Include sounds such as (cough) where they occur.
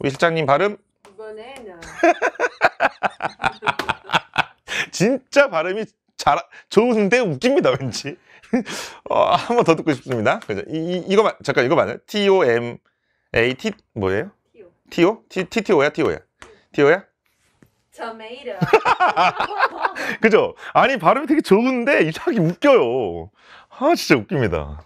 우리 실장님 발음 이번에는 (laughs) 진짜 발음이 잘 좋은데 웃깁니다 왠지 (laughs) 어, 한번 더 듣고 싶습니다 그죠? 이, 이, 거 잠깐 이거 맞아요? T O M A T 뭐예요? T O T T O야 T O야 T O야? 토마토 (laughs) 그죠? 아니 발음이 되게 좋은데 이상하게 웃겨요 아 진짜 웃깁니다